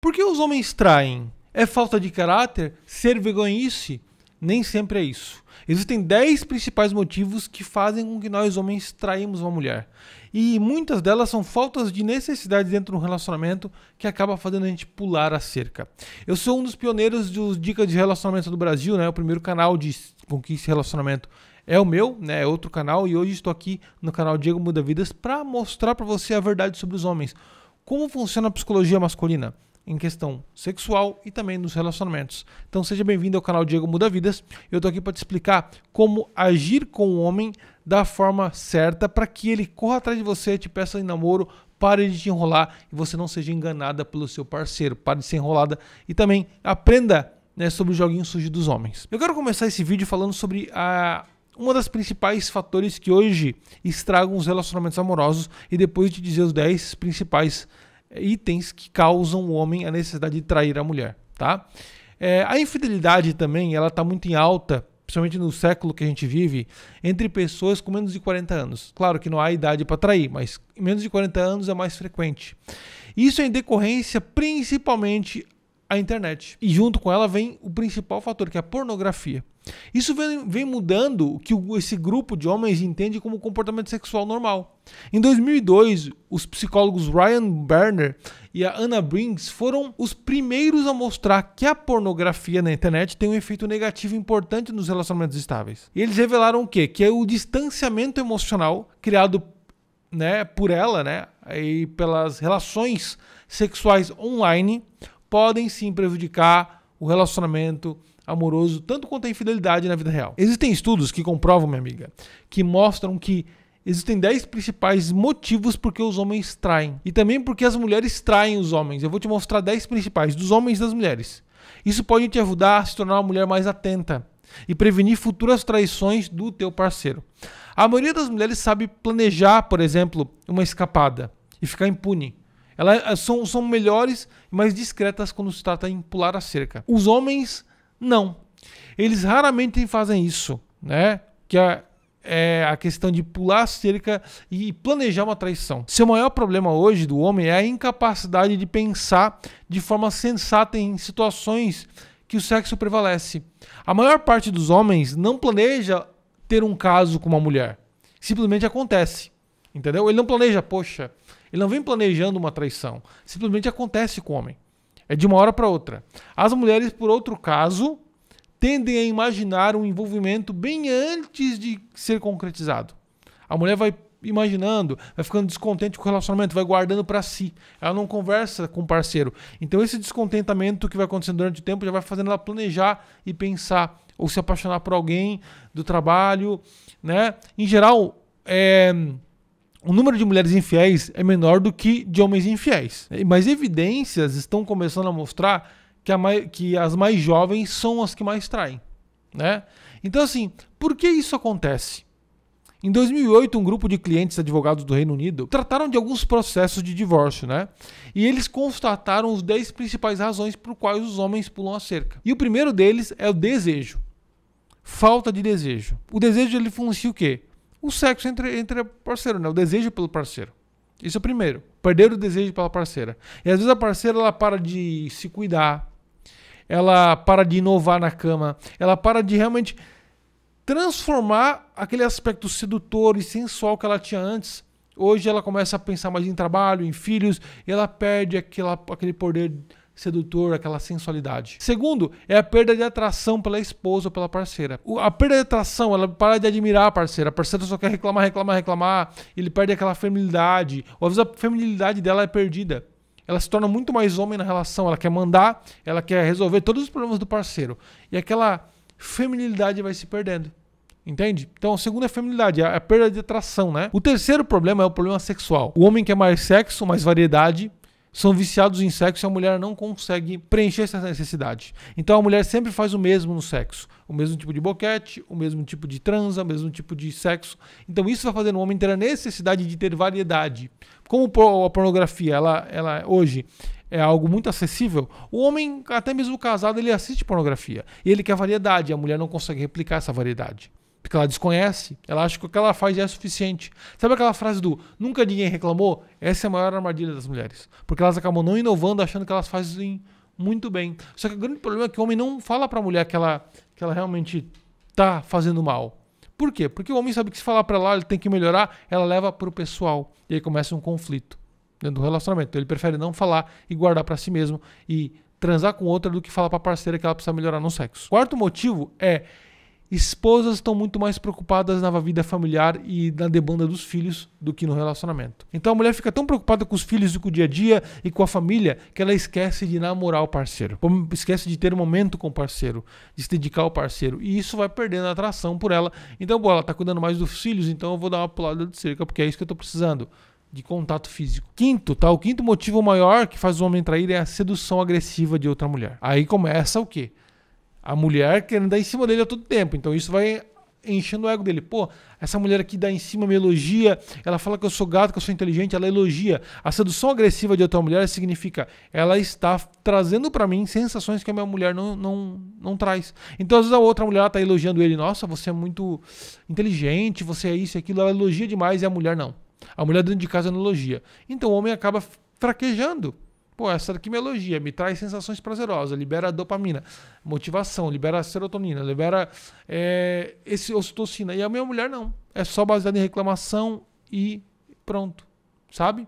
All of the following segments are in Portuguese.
Por que os homens traem? É falta de caráter? Ser vergonhice? Nem sempre é isso. Existem 10 principais motivos que fazem com que nós homens traímos uma mulher. E muitas delas são faltas de necessidade dentro de um relacionamento que acaba fazendo a gente pular a cerca. Eu sou um dos pioneiros dos Dicas de Relacionamento do Brasil, né? O primeiro canal de conquista esse relacionamento é o meu, né? É outro canal e hoje estou aqui no canal Diego Muda Vidas para mostrar para você a verdade sobre os homens. Como funciona a psicologia masculina? em questão sexual e também nos relacionamentos. Então seja bem-vindo ao canal Diego Muda Vidas. Eu estou aqui para te explicar como agir com o homem da forma certa para que ele corra atrás de você, te peça em namoro, pare de te enrolar e você não seja enganada pelo seu parceiro, pare de ser enrolada e também aprenda né, sobre o joguinho sujo dos homens. Eu quero começar esse vídeo falando sobre a uma das principais fatores que hoje estragam os relacionamentos amorosos e depois de dizer os 10 principais é, itens que causam o homem a necessidade de trair a mulher, tá? É, a infidelidade também, ela está muito em alta, principalmente no século que a gente vive, entre pessoas com menos de 40 anos. Claro que não há idade para trair, mas menos de 40 anos é mais frequente. Isso é em decorrência principalmente a internet. E junto com ela vem o principal fator, que é a pornografia. Isso vem, vem mudando o que esse grupo de homens entende como comportamento sexual normal. Em 2002, os psicólogos Ryan Berner e a Anna Brinks foram os primeiros a mostrar que a pornografia na internet tem um efeito negativo importante nos relacionamentos estáveis. E eles revelaram o quê? Que é o distanciamento emocional criado né, por ela né, e pelas relações sexuais online podem sim prejudicar o relacionamento amoroso, tanto quanto a infidelidade na vida real. Existem estudos que comprovam, minha amiga, que mostram que existem 10 principais motivos porque os homens traem. E também porque as mulheres traem os homens. Eu vou te mostrar 10 principais, dos homens e das mulheres. Isso pode te ajudar a se tornar uma mulher mais atenta e prevenir futuras traições do teu parceiro. A maioria das mulheres sabe planejar, por exemplo, uma escapada e ficar impune. Elas eh, são, são melhores, mais discretas quando se trata em pular a cerca. Os homens, não. Eles raramente fazem isso, né? Que é, é a questão de pular a cerca e planejar uma traição. Seu maior problema hoje do homem é a incapacidade de pensar de forma sensata em situações que o sexo prevalece. A maior parte dos homens não planeja ter um caso com uma mulher. Simplesmente acontece. Entendeu? Ele não planeja, poxa. Ele não vem planejando uma traição. Simplesmente acontece com o homem. É de uma hora para outra. As mulheres, por outro caso, tendem a imaginar um envolvimento bem antes de ser concretizado. A mulher vai imaginando, vai ficando descontente com o relacionamento, vai guardando para si. Ela não conversa com o parceiro. Então esse descontentamento que vai acontecendo durante o tempo já vai fazendo ela planejar e pensar ou se apaixonar por alguém do trabalho, né? Em geral, é, o número de mulheres infiéis é menor do que de homens infiéis. Mas evidências estão começando a mostrar que, a mais, que as mais jovens são as que mais traem. Né? Então, assim, por que isso acontece? Em 2008, um grupo de clientes advogados do Reino Unido trataram de alguns processos de divórcio, né? E eles constataram os 10 principais razões por quais os homens pulam a cerca. E o primeiro deles é o desejo. Falta de desejo. O desejo ele funciona o quê? o sexo entre, entre parceiro, né? O desejo pelo parceiro. Isso é o primeiro. Perder o desejo pela parceira. E às vezes a parceira ela para de se cuidar, ela para de inovar na cama, ela para de realmente transformar aquele aspecto sedutor e sensual que ela tinha antes. Hoje ela começa a pensar mais em trabalho, em filhos, e ela perde aquela, aquele poder sedutor, aquela sensualidade. Segundo, é a perda de atração pela esposa ou pela parceira. O, a perda de atração, ela para de admirar a parceira. A parceira só quer reclamar, reclamar, reclamar. Ele perde aquela feminilidade. Ou às vezes a feminilidade dela é perdida ela se torna muito mais homem na relação, ela quer mandar, ela quer resolver todos os problemas do parceiro. E aquela feminilidade vai se perdendo. Entende? Então, a segunda é a feminilidade, é a perda de atração, né? O terceiro problema é o problema sexual. O homem quer mais sexo, mais variedade, são viciados em sexo e a mulher não consegue preencher essa necessidade. Então a mulher sempre faz o mesmo no sexo. O mesmo tipo de boquete, o mesmo tipo de transa, o mesmo tipo de sexo. Então isso vai fazendo o homem ter a necessidade de ter variedade. Como a pornografia, ela, ela hoje é algo muito acessível, o homem, até mesmo casado, ele assiste pornografia. E ele quer variedade, a mulher não consegue replicar essa variedade. Porque ela desconhece, ela acha que o que ela faz é suficiente. Sabe aquela frase do nunca ninguém reclamou? Essa é a maior armadilha das mulheres. Porque elas acabam não inovando, achando que elas fazem muito bem. Só que o grande problema é que o homem não fala para a mulher que ela, que ela realmente tá fazendo mal. Por quê? Porque o homem sabe que se falar para ela, ele tem que melhorar, ela leva para o pessoal. E aí começa um conflito dentro do relacionamento. Então ele prefere não falar e guardar para si mesmo e transar com outra do que falar para a parceira que ela precisa melhorar no sexo. Quarto motivo é Esposas estão muito mais preocupadas na vida familiar e na demanda dos filhos do que no relacionamento. Então a mulher fica tão preocupada com os filhos e com o dia a dia e com a família que ela esquece de namorar o parceiro, esquece de ter um momento com o parceiro, de se dedicar ao parceiro. E isso vai perdendo a atração por ela. Então, boa, ela está cuidando mais dos filhos, então eu vou dar uma pulada de cerca porque é isso que eu estou precisando de contato físico. Quinto, tá? O quinto motivo maior que faz o homem trair é a sedução agressiva de outra mulher. Aí começa o quê? a mulher querendo dar em cima dele a todo tempo. Então isso vai enchendo o ego dele. Pô, essa mulher aqui dá em cima, me elogia, ela fala que eu sou gato, que eu sou inteligente, ela elogia. A sedução agressiva de outra mulher significa ela está trazendo para mim sensações que a minha mulher não, não, não traz. Então, às vezes, a outra mulher está elogiando ele. Nossa, você é muito inteligente, você é isso e aquilo. Ela elogia demais e a mulher não. A mulher dentro de casa não elogia. Então, o homem acaba fraquejando. Pô, essa arquimelogia me traz sensações prazerosas, libera dopamina, motivação, libera serotonina, libera é, esse ocitocina. E a minha mulher não. É só baseada em reclamação e pronto. Sabe?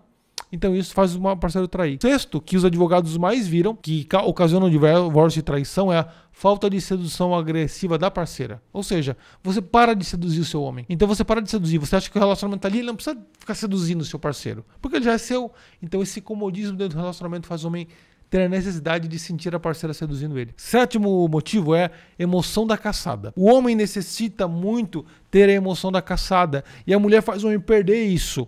Então isso faz o parceiro trair. Sexto, que os advogados mais viram, que ocasionam divórcio e traição, é a falta de sedução agressiva da parceira. Ou seja, você para de seduzir o seu homem. Então você para de seduzir. Você acha que o relacionamento está ali, ele não precisa ficar seduzindo o seu parceiro, porque ele já é seu. Então esse comodismo dentro do relacionamento faz o homem ter a necessidade de sentir a parceira seduzindo ele. Sétimo motivo é emoção da caçada. O homem necessita muito ter a emoção da caçada e a mulher faz o homem perder isso.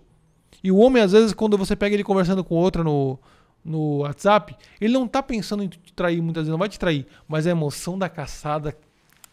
E o homem, às vezes, quando você pega ele conversando com outra no, no WhatsApp, ele não tá pensando em te trair muitas vezes, não vai te trair, mas a emoção da caçada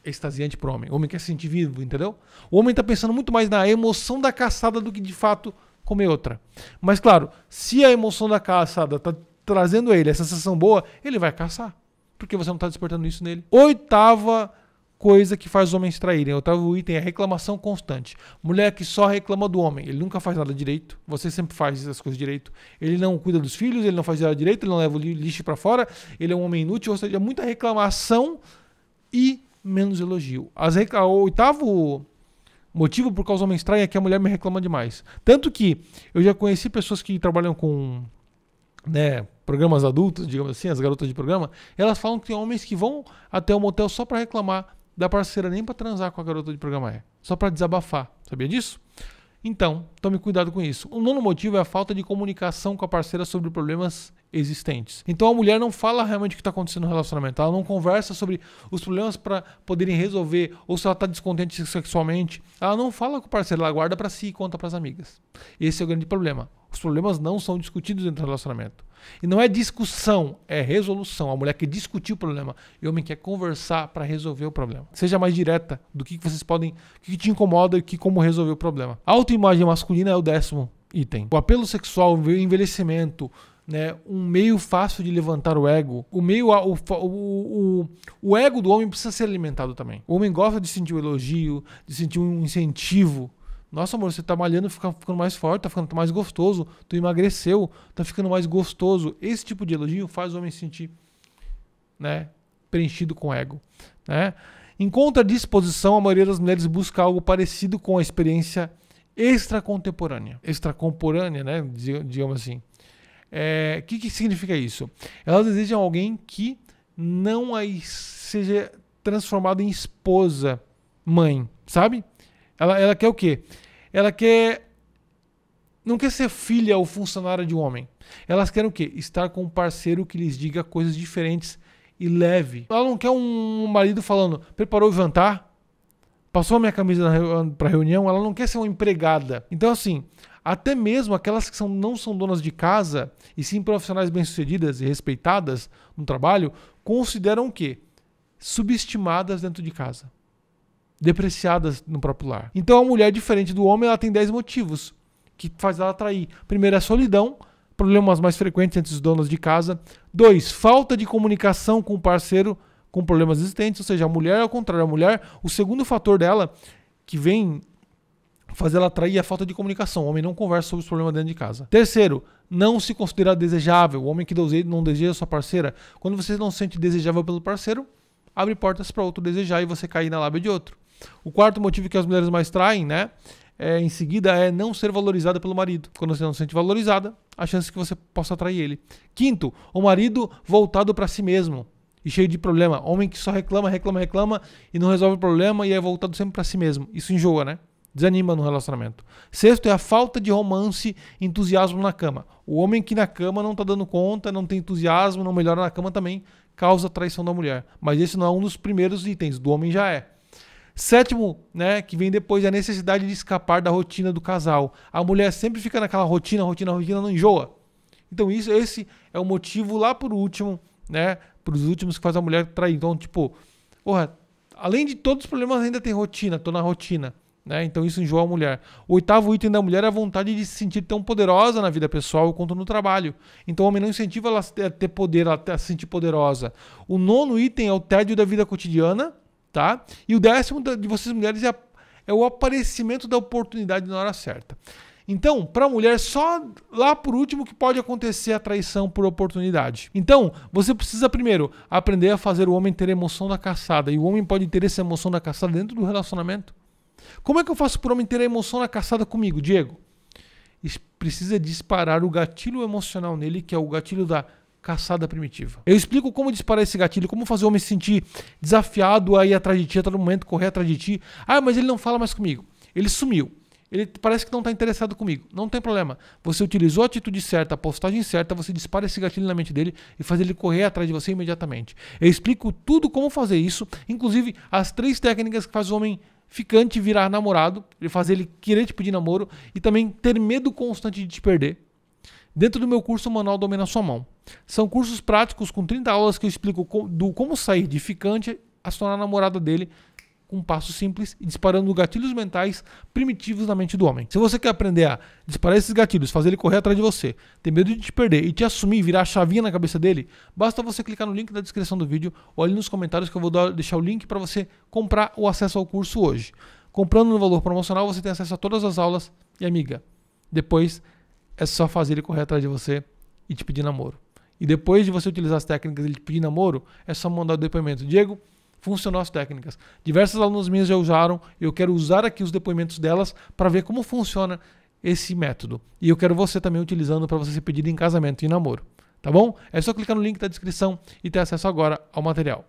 é extasiante pro homem. O homem quer se sentir vivo, entendeu? O homem tá pensando muito mais na emoção da caçada do que de fato comer outra. Mas claro, se a emoção da caçada tá trazendo ele essa sensação boa, ele vai caçar. Porque você não tá despertando isso nele. Oitava coisa que faz os homens traírem. O oitavo item é reclamação constante. Mulher que só reclama do homem. Ele nunca faz nada direito. Você sempre faz essas coisas direito. Ele não cuida dos filhos, ele não faz nada direito, ele não leva o lixo para fora. Ele é um homem inútil, ou seja, é muita reclamação e menos elogio. As O oitavo motivo por causa os homens traem é que a mulher me reclama demais. Tanto que eu já conheci pessoas que trabalham com né, programas adultos, digamos assim, as garotas de programa, elas falam que tem homens que vão até o motel só para reclamar da parceira nem para transar com a garota de programa é. Só para desabafar. Sabia disso? Então, tome cuidado com isso. O nono motivo é a falta de comunicação com a parceira sobre problemas existentes. Então a mulher não fala realmente o que está acontecendo no relacionamento, ela não conversa sobre os problemas para poderem resolver, ou se ela está descontente sexualmente, ela não fala com o parceiro, ela guarda para si e conta para as amigas. Esse é o grande problema. Os problemas não são discutidos dentro do relacionamento. E não é discussão, é resolução. A mulher quer discutir o problema e o homem quer conversar para resolver o problema. Seja mais direta do que vocês podem, o que te incomoda e que como resolver o problema. A autoimagem masculina é o décimo item. O apelo sexual, o envelhecimento, né, um meio fácil de levantar o ego. O meio, o, o, o, o ego do homem precisa ser alimentado também. O homem gosta de sentir o um elogio, de sentir um incentivo nossa, amor, você tá malhando, fica ficando mais forte, tá ficando mais gostoso, tu emagreceu, tá ficando mais gostoso. Esse tipo de elogio faz o homem se sentir, né, preenchido com ego, né? Encontra disposição a maioria das mulheres busca algo parecido com a experiência extracontemporânea, extracontemporânea, né, digamos assim. O é, que, que significa isso? Elas desejam alguém que não seja transformado em esposa, mãe, sabe? Ela, ela quer o quê? Ela quer. Não quer ser filha ou funcionária de um homem. Elas querem o quê? Estar com um parceiro que lhes diga coisas diferentes e leve. Ela não quer um marido falando, preparou o jantar? Passou a minha camisa para reunião? Ela não quer ser uma empregada. Então, assim, até mesmo aquelas que são, não são donas de casa e sim profissionais bem-sucedidas e respeitadas no trabalho, consideram o quê? Subestimadas dentro de casa depreciadas no próprio lar. Então a mulher, diferente do homem, ela tem 10 motivos que faz ela atrair. Primeiro é a solidão, problemas mais frequentes entre os donos de casa. Dois, falta de comunicação com o parceiro com problemas existentes, ou seja, a mulher, ao é contrário, a mulher, o segundo fator dela que vem fazer ela atrair é a falta de comunicação. O homem não conversa sobre os problemas dentro de casa. Terceiro, não se considera desejável. O homem que não deseja sua parceira. Quando você não se sente desejável pelo parceiro, abre portas para outro desejar e você cair na lábia de outro. O quarto motivo que as mulheres mais traem, né? É, em seguida, é não ser valorizada pelo marido. Quando você não se sente valorizada, a chance que você possa atrair ele. Quinto, o marido voltado para si mesmo e cheio de problema. Homem que só reclama, reclama, reclama e não resolve o problema e é voltado sempre para si mesmo. Isso enjoa, né? Desanima no relacionamento. Sexto é a falta de romance, entusiasmo na cama. O homem que na cama não está dando conta, não tem entusiasmo, não melhora na cama também, causa traição da mulher. Mas esse não é um dos primeiros itens, do homem já é. Sétimo, né, que vem depois, é a necessidade de escapar da rotina do casal. A mulher sempre fica naquela rotina, rotina, rotina, não enjoa. Então isso, esse é o motivo lá por último, né, para os últimos que faz a mulher trair. Então, tipo, porra, além de todos os problemas, ainda tem rotina, tô na rotina. Né? Então isso enjoa a mulher. O oitavo item da mulher é a vontade de se sentir tão poderosa na vida pessoal quanto no trabalho. Então o homem não incentiva ela a ter poder, ela a se sentir poderosa. O nono item é o tédio da vida cotidiana tá? E o décimo de vocês mulheres é, é o aparecimento da oportunidade na hora certa. Então, para a mulher, só lá por último que pode acontecer a traição por oportunidade. Então, você precisa primeiro aprender a fazer o homem ter emoção da caçada. E o homem pode ter essa emoção da caçada dentro do relacionamento. Como é que eu faço para o homem ter a emoção da caçada comigo, Diego? Precisa disparar o gatilho emocional nele, que é o gatilho da caçada primitiva. Eu explico como disparar esse gatilho, como fazer o homem se sentir desafiado a ir atrás de ti, a todo momento correr atrás de ti. Ah, mas ele não fala mais comigo. Ele sumiu. Ele parece que não está interessado comigo. Não tem problema. Você utilizou a atitude certa, a postagem certa, você dispara esse gatilho na mente dele e faz ele correr atrás de você imediatamente. Eu explico tudo como fazer isso, inclusive as três técnicas que faz o homem ficante virar namorado, ele fazer ele querer te pedir namoro e também ter medo constante de te perder dentro do meu curso Manual Domina Sua Mão. São cursos práticos com 30 aulas que eu explico do como sair de ficante a se tornar namorada dele com um passo simples e disparando gatilhos mentais primitivos na mente do homem. Se você quer aprender a disparar esses gatilhos, fazer ele correr atrás de você, ter medo de te perder e te assumir, virar a chavinha na cabeça dele, basta você clicar no link da descrição do vídeo ou ali nos comentários que eu vou dar, deixar o link para você comprar o acesso ao curso hoje. Comprando no valor promocional, você tem acesso a todas as aulas e amiga. Depois é só fazer ele correr atrás de você e te pedir namoro. E depois de você utilizar as técnicas e ele te pedir namoro, é só mandar o depoimento. Diego, funcionou as técnicas. Diversas alunos minhas já usaram, eu quero usar aqui os depoimentos delas para ver como funciona esse método. E eu quero você também utilizando para você ser pedido em casamento e namoro. Tá bom? É só clicar no link da descrição e ter acesso agora ao material.